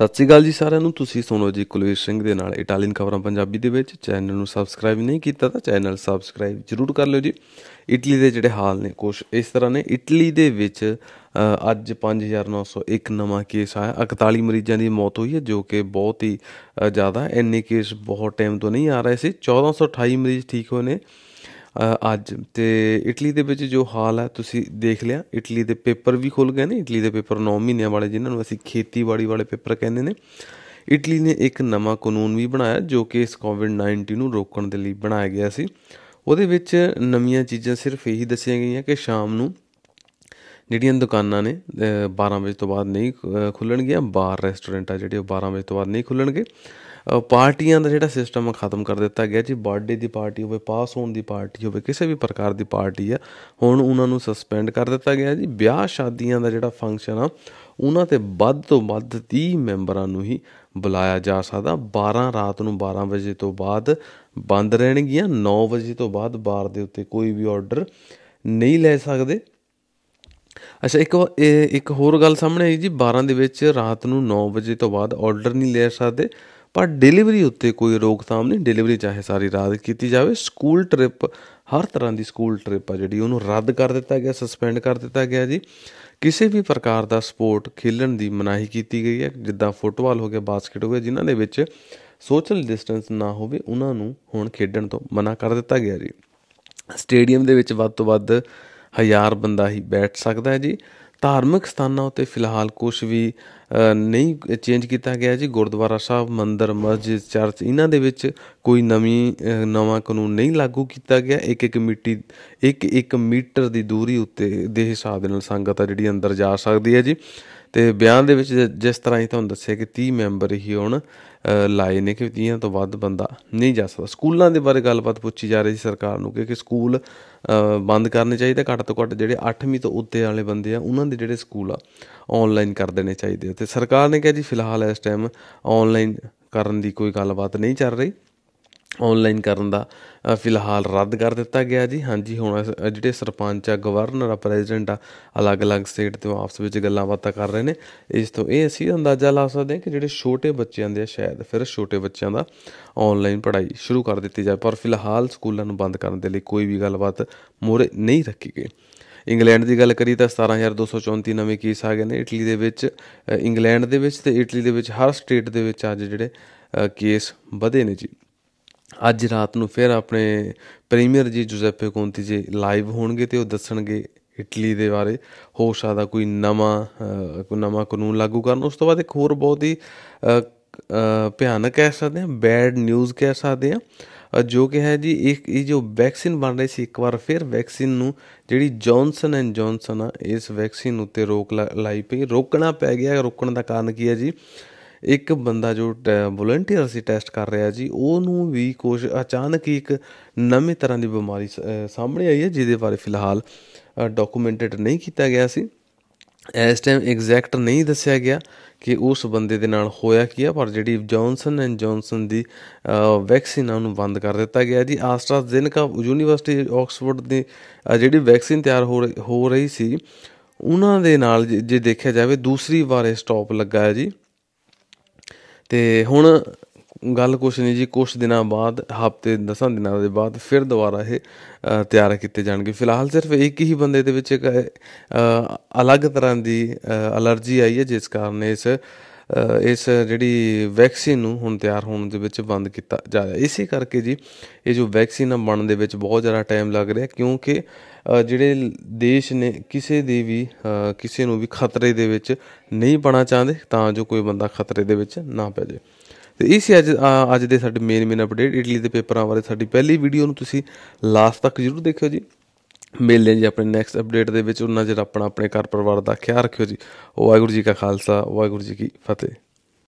ਸਤਿ ਸ੍ਰੀ ਅਕਾਲ ਜੀ ਸਾਰਿਆਂ ਨੂੰ ਤੁਸੀਂ ਸੁਣੋ ਜੀ ਕੁਲਵੀਰ ਸਿੰਘ ਦੇ ਨਾਲ ਇਟਾਲੀਅਨ ਖਬਰਾਂ ਪੰਜਾਬੀ ਦੇ ਵਿੱਚ ਚੈਨਲ ਨੂੰ ਸਬਸਕ੍ਰਾਈਬ ਨਹੀਂ ਕੀਤਾ ਤਾਂ ਚੈਨਲ ਸਬਸਕ੍ਰਾਈਬ ਜ਼ਰੂਰ ਕਰ ਲਿਓ ਜੀ ਇਟਲੀ ਦੇ ਜਿਹੜੇ ਹਾਲ ਨੇ ਕੁਝ ਇਸ ਤਰ੍ਹਾਂ ਨੇ ਇਟਲੀ ਦੇ ਵਿੱਚ ਅੱਜ 5901 ਨਵਾਂ ਕੇਸ ਆਇਆ 41 ਮਰੀਜ਼ਾਂ ਦੀ ਮੌਤ ਹੋਈ ਹੈ ਜੋ ਕਿ ਬਹੁਤ ਹੀ ਜ਼ਿਆਦਾ ਐਨੇ ਕੇਸ ਬਹੁਤ ਟਾਈਮ ਤੋਂ ਨਹੀਂ ਆ ਰਹੇ ਸੀ 1428 ਮਰੀਜ਼ ਠੀਕ ਹੋਏ ਨੇ ਅੱਜ ਤੇ ਇਟਲੀ ਦੇ ਵਿੱਚ ਜੋ ਹਾਲ ਹੈ ਤੁਸੀਂ ਦੇਖ ਲਿਆ ਇਟਲੀ ਦੇ ਪੇਪਰ ਵੀ ਖੁੱਲ ਗਏ ਨੇ ਇਟਲੀ ਦੇ ਪੇਪਰ 9 ਮਹੀਨਿਆਂ ਵਾਲੇ ਜਿਨ੍ਹਾਂ ਨੂੰ ਅਸੀਂ ਖੇਤੀਬਾੜੀ ਵਾਲੇ ਪੇਪਰ ਕਹਿੰਦੇ ਨੇ ਇਟਲੀ ਨੇ ਇੱਕ ਨਵਾਂ ਕਾਨੂੰਨ ਵੀ ਬਣਾਇਆ ਜੋ ਕਿ ਇਸ ਕੋਵਿਡ-19 ਨੂੰ ਰੋਕਣ ਦੇ ਲਈ ਬਣਾਇਆ ਗਿਆ ਸੀ ਉਹਦੇ ਵਿੱਚ ਨਵੀਆਂ ਚੀਜ਼ਾਂ ਸਿਰਫ ਇਹੀ ਦੱਸੀਆਂ ਗਈਆਂ ਕਿ ਸ਼ਾਮ ਨੂੰ ਜਿਹੜੀਆਂ ਦੁਕਾਨਾਂ ਨੇ 12 ਵਜੇ ਤੋਂ ਬਾਅਦ ਨਹੀਂ ਖੁੱਲਣਗੀਆਂ ਬਾਰ ਰੈਸਟੋਰੈਂਟ ਆ ਜਿਹੜੇ ਉਹ 12 ਵਜੇ ਤੋਂ ਬਾਅਦ ਨਹੀਂ ਖੁੱਲਣਗੇ ਪਾਰਟੀਆਂ ਦਾ ਜਿਹੜਾ ਸਿਸਟਮ ਖਤਮ ਕਰ ਦਿੱਤਾ ਗਿਆ ਜੀ ਬਰਥਡੇ ਦੀ ਪਾਰਟੀ ਹੋਵੇ ਪਾਸ ਹੋਣ ਦੀ ਪਾਰਟੀ ਹੋਵੇ ਕਿਸੇ ਵੀ ਪ੍ਰਕਾਰ ਦੀ ਪਾਰਟੀ ਆ ਹੁਣ ਉਹਨਾਂ ਨੂੰ ਸਸਪੈਂਡ ਕਰ ਦਿੱਤਾ ਗਿਆ ਜੀ ਵਿਆਹ ਸ਼ਾਦੀਆਂ ਦਾ ਜਿਹੜਾ ਫੰਕਸ਼ਨ ਆ ਉਹਨਾਂ ਤੇ ਵੱਧ ਤੋਂ ਵੱਧ 30 ਮੈਂਬਰਾਂ ਨੂੰ ਹੀ ਬੁਲਾਇਆ ਜਾ ਸਕਦਾ 12 ਰਾਤ ਨੂੰ 12 ਵਜੇ ਤੋਂ ਬਾਅਦ ਬੰਦ ਰਹਿਣਗੀਆਂ 9 ਵਜੇ ਤੋਂ ਬਾਅਦ ਬਾਰ ਦੇ ਉੱਤੇ ਕੋਈ ਵੀ ਆਰਡਰ ਨਹੀਂ ਲੈ ਸਕਦੇ ਅੱਛਾ ਇੱਕ ਇੱਕ ਹੋਰ ਗੱਲ ਸਾਹਮਣੇ ਆਈ ਜੀ 12 ਦੇ ਵਿੱਚ ਰਾਤ ਨੂੰ 9 ਵਜੇ ਤੋਂ ਬਾਅਦ ਆਰਡਰ ਨਹੀਂ ਲੈ ਸਕਦੇ ਪਰ ਡਿਲੀਵਰੀ ਉੱਤੇ ਕੋਈ ਰੋਕਥਾਮ ਨਹੀਂ ਡਿਲੀਵਰੀ ਚਾਹੇ ਸਾਰੀ ਰਾਤ ਕੀਤੀ ਜਾਵੇ ਸਕੂਲ ਟ੍ਰਿਪ ਹਰ ਤਰ੍ਹਾਂ ਦੀ ਸਕੂਲ ਟ੍ਰਿਪ ਆ ਜਿਹੜੀ ਉਹਨੂੰ ਰੱਦ ਕਰ ਦਿੱਤਾ ਗਿਆ ਸਸਪੈਂਡ ਕਰ ਦਿੱਤਾ ਗਿਆ ਜੀ ਕਿਸੇ ਵੀ ਪ੍ਰਕਾਰ ਦਾ ਸਪੋਰਟ ਖੇਲਣ ਦੀ ਮਨਾਹੀ ਕੀਤੀ ਗਈ ਹੈ ਜਿੱਦਾਂ ਫੁੱਟਬਾਲ ਹੋ ਗਿਆ ਬਾਸਕਟ ਹੋ ਗਿਆ ਜਿਨ੍ਹਾਂ ਦੇ ਵਿੱਚ ਸੋਸ਼ਲ ਡਿਸਟੈਂਸ ਨਾ ਹੋਵੇ ਉਹਨਾਂ ਨੂੰ ਹੁਣ ਖੇਡਣ ਤੋਂ ਮਨਾ ਕਰ ਦਿੱਤਾ ਗਿਆ ਜੀ ਸਟੇਡੀਅਮ ਦੇ ਵਿੱਚ ਵੱਧ ਤੋਂ ਵੱਧ ਹਜ਼ਾਰ ਬੰਦਾ ਹੀ ਬੈਠ ਸਕਦਾ ਹੈ ਜੀ ਧਾਰਮਿਕ ਸਥਾਨਾਂ ਉਤੇ ਫਿਲਹਾਲ ਕੁਝ ਵੀ ਨਹੀਂ ਚੇਂਜ ਕੀਤਾ ਗਿਆ ਜੀ ਗੁਰਦੁਆਰਾ ਸਾਹਿਬ ਮੰਦਿਰ ਮਸਜਿਦ ਚਰਚ ਇਹਨਾਂ ਦੇ ਵਿੱਚ ਕੋਈ ਨਵੀਂ ਨਵਾਂ ਕਾਨੂੰਨ ਨਹੀਂ ਲਾਗੂ ਕੀਤਾ ਗਿਆ ਇੱਕ ਇੱਕ ਮਿੱਟੀ ਇੱਕ ਇੱਕ ਮੀਟਰ ਦੀ ਦੂਰੀ ਉੱਤੇ ਦੇ ਹਿਸਾਬ ਦੇ ਨਾਲ ਸੰਗਤ ਆ ਜਿਹੜੀ ਅੰਦਰ ਜਾ ਸਕਦੀ ਹੈ ਜੀ ਤੇ ਬਿਆਨ ਦੇ ਵਿੱਚ ਜਿਸ ਤਰ੍ਹਾਂ ਹੀ ਤੁਹਾਨੂੰ ਦੱਸਿਆ ਕਿ 30 ਮੈਂਬਰ ਹੀ ਹੋਣ ਲਾਏ ਨੇ ਕਿ 30 ਤੋਂ ਵੱਧ ਬੰਦਾ ਨਹੀਂ ਜਾ ਸਕਦਾ ਸਕੂਲਾਂ ਦੇ ਬਾਰੇ ਗੱਲਬਾਤ ਪੁੱਛੀ ਜਾ ਰਹੀ ਸੀ ਸਰਕਾਰ ਨੂੰ ਕਿ ਸਕੂਲ ਬੰਦ ਕਰਨੇ ਚਾਹੀਦੇ ਘੱਟ ਤੋਂ ਘੱਟ ਜਿਹੜੇ 8ਵੀਂ ਤੋਂ ਉੱਤੇ ਵਾਲੇ ਬੰਦੇ ਆ ਉਹਨਾਂ ਦੇ ਜਿਹੜੇ ਸਕੂਲ ਆ ਆਨਲਾਈਨ ਕਰ ਦੇਣੇ ਚਾਹੀਦੇ ਤੇ ਸਰਕਾਰ ਨੇ ਕਿਹਾ ਜੀ ਫਿਲਹਾਲ ਇਸ ਟਾਈਮ ਆਨਲਾਈਨ ਕਰਨ ਦੀ ਕੋਈ ਗੱਲਬਾਤ ਨਹੀਂ ਚੱਲ ਰਹੀ ਆਨਲਾਈਨ ਕਰਨ ਦਾ ਫਿਲਹਾਲ ਰੱਦ ਕਰ ਦਿੱਤਾ ਗਿਆ ਜੀ ਹਾਂਜੀ ਹੁਣ ਜਿਹੜੇ ਸਰਪੰਚ ਆ ਗਵਰਨਰ ਆ ਪ੍ਰੈਜ਼ੀਡੈਂਟ ਆ ਅਲੱਗ-ਅਲੱਗ ਸਟੇਟ ਤੇ ਆਪਸ ਵਿੱਚ ਗੱਲਾਂ ਬਾਤਾਂ ਕਰ ਰਹੇ ਨੇ ਇਸ ਤੋਂ ਇਹ ਅਸੀਂ ਅੰਦਾਜ਼ਾ ਲਾ ਸਕਦੇ ਹਾਂ ਕਿ ਜਿਹੜੇ ਛੋਟੇ ਬੱਚਿਆਂ ਦੇ ਸ਼ਾਇਦ ਫਿਰ ਛੋਟੇ ਬੱਚਿਆਂ ਦਾ ਆਨਲਾਈਨ ਪੜ੍ਹਾਈ ਸ਼ੁਰੂ ਕਰ ਦਿੱਤੀ ਜਾਵੇ ਪਰ ਫਿਲਹਾਲ ਸਕੂਲਾਂ ਨੂੰ ਬੰਦ ਕਰਨ ਦੇ ਲਈ ਕੋਈ ਵੀ ਗੱਲਬਾਤ ਮੋਰੇ ਨਹੀਂ ਰੱਖੀ ਗਈ ਇੰਗਲੈਂਡ ਦੀ ਗੱਲ ਕਰੀ ਤਾਂ 17234 ਨਵੇਂ ਕੇਸ ਆ ਗਏ ਨੇ ਇਟਲੀ ਦੇ ਵਿੱਚ ਇੰਗਲੈਂਡ ਦੇ ਵਿੱਚ ਤੇ ਇਟਲੀ ਦੇ ਵਿੱਚ ਹਰ ਸਟੇਟ ਦੇ ਵਿੱਚ ਅੱਜ ਜਿਹੜੇ ਕੇਸ ਵਧੇ ਨੇ ਜੀ ਅੱਜ ਰਾਤ ਨੂੰ ਫਿਰ ਆਪਣੇ ਪ੍ਰੀਮੀਅਰ ਜੀ ਜੁਜ਼ੇਪੇ ਕੋਂਤੀ ਜੀ ਲਾਈਵ ਹੋਣਗੇ ਤੇ ਉਹ ਦੱਸਣਗੇ ਇਟਲੀ ਦੇ ਬਾਰੇ ਹੋ ਸਕਦਾ ਕੋਈ ਨਵਾਂ ਕੋਈ ਨਵਾਂ ਕਾਨੂੰਨ ਲਾਗੂ ਕਰਨ ਉਸ ਤੋਂ ਬਾਅਦ ਇੱਕ ਹੋਰ ਬਹੁਤ ਹੀ ਭਿਆਨਕ ਕਹਿ ਸਕਦੇ ਹਾਂ ਬੈਡ ਨਿਊਜ਼ ਕਹਿ ਸਕਦੇ ਹਾਂ ਜੋ ਕਿ ਹੈ ਜੀ ਇਹ ਜੋ ਵੈਕਸੀਨ ਬਣ ਰਹੀ ਸੀ ਇੱਕ ਵਾਰ ਫਿਰ ਵੈਕਸੀਨ ਨੂੰ ਜਿਹੜੀ ਜੌਨਸਨ ਐਂਡ ਜੌਨਸਨ ਆ ਇਸ ਵੈਕਸੀਨ ਉੱਤੇ ਰੋਕ ਲਾਈ ਪਈ ਰੋਕਣਾ ਪੈ ਗਿਆ ਰੋਕਣ ਦਾ ਕਾਰਨ ਕੀ ਹੈ ਜੀ ਇੱਕ ਬੰਦਾ ਜੋ ਵੋਲੰਟੀਅਰ ਸੀ ਟੈਸਟ ਕਰ ਰਿਹਾ ਜੀ ਉਹਨੂੰ ਵੀ ਕੁਝ ਅਚਾਨਕ ਹੀ ਇੱਕ ਨਵੇਂ ਤਰ੍ਹਾਂ ਦੀ ਬਿਮਾਰੀ ਸਾਹਮਣੇ ਆਈ ਹੈ ਜਿਹਦੇ ਬਾਰੇ ਫਿਲਹਾਲ ਡਾਕੂਮੈਂਟਡ ਨਹੀਂ ਕੀਤਾ ਗਿਆ ਸੀ ਇਸ ਟਾਈਮ ਐਗਜ਼ੈਕਟ ਨਹੀਂ ਦੱਸਿਆ ਗਿਆ ਕਿ ਉਸ ਬੰਦੇ ਦੇ ਨਾਲ ਹੋਇਆ ਕੀ ਆ ਪਰ ਜਿਹੜੀ ਜੌਨਸਨ ਐਂਡ ਜੌਨਸਨ ਦੀ ਵੈਕਸੀਨ ਉਹਨੂੰ ਬੰਦ ਕਰ ਦਿੱਤਾ ਗਿਆ ਜੀ ਕਾ ਯੂਨੀਵਰਸਿਟੀ ਆਕਸਫੋਰਡ ਦੀ ਜਿਹੜੀ ਵੈਕਸੀਨ ਤਿਆਰ ਹੋ ਰਹੀ ਸੀ ਉਹਨਾਂ ਦੇ ਨਾਲ ਜੇ ਦੇਖਿਆ ਜਾਵੇ ਦੂਸਰੀ ਵਾਰ ਇਹ ਸਟਾਪ ਲੱਗਾ ਹੈ ਜੀ ਤੇ ਹੁਣ ਗੱਲ ਕੁਛ ਨਹੀਂ ਜੀ ਕੁਛ ਦਿਨਾਂ ਬਾਅਦ ਹਫਤੇ 10 ਦਿਨਾਂ ਦੇ ਬਾਅਦ ਫਿਰ ਦੁਬਾਰਾ ਇਹ ਤਿਆਰ ਕੀਤੇ ਜਾਣਗੇ ਫਿਲਹਾਲ ਸਿਰਫ ਇੱਕ ਹੀ ਬੰਦੇ ਦੇ ਵਿੱਚ ਇੱਕ ਅਲੱਗ ਤਰ੍ਹਾਂ ਦੀ ਅਲਰਜੀ ਆਈ ਹੈ ਜਿਸ ਕਾਰਨ ਇਸ ਇਸ ਜਿਹੜੀ ਵੈਕਸੀਨ ਨੂੰ ਹੁਣ ਤਿਆਰ ਹੋਣ ਦੇ ਵਿੱਚ ਬੰਦ ਕੀਤਾ ਜਾ ਰਿਹਾ ਇਸੇ ਕਰਕੇ ਜੀ ਇਹ ਜੋ ਵੈਕਸੀਨ ਬਣਨ ਦੇ ਵਿੱਚ ਬਹੁਤ ਜ਼ਿਆਦਾ ਟਾਈਮ ਲੱਗ ਰਿਹਾ ਕਿਉਂਕਿ ਜਿਹੜੇ ਦੇਸ਼ ਨੇ ਕਿਸੇ ਦੀ ਵੀ ਕਿਸੇ ਨੂੰ ਵੀ ਖਤਰੇ ਦੇ ਵਿੱਚ ਨਹੀਂ ਪਾਣਾ ਚਾਹੁੰਦੇ ਤਾਂ ਜੋ ਕੋਈ ਬੰਦਾ ਖਤਰੇ ਦੇ ਵਿੱਚ ਨਾ ਪੈ ਜਾਵੇ ਤੇ ਇਹ ਸੀ ਅੱਜ ਅੱਜ ਦੇ ਸਾਡੇ ਮੇਨ ਮੇਨ ਅਪਡੇਟ ਇਟਲੀ ਦੇ ਪੇਪਰਾਂ ਬਾਰੇ ਸਾਡੀ ਪਹਿਲੀ ਵੀਡੀਓ ਨੂੰ ਤੁਸੀਂ ਲਾਸਟ ਤੱਕ ਜ਼ਰੂਰ ਦੇਖਿਓ ਜੀ ਮਿਲਦੇ ਜੀ ਆਪਣੇ ਨੈਕਸਟ ਅਪਡੇਟ ਦੇ ਵਿੱਚ ਉਹਨਾਂ ਜਿਹੜਾ ਆਪਣਾ ਆਪਣੇ ਘਰ ਪਰਿਵਾਰ ਦਾ ਖਿਆਲ ਰੱਖਿਓ ਜੀ ਵਾਹਿਗੁਰੂ ਜੀ ਕਾ ਖਾਲਸਾ ਵਾਹਿਗੁਰੂ ਜੀ ਕੀ ਫਤਿਹ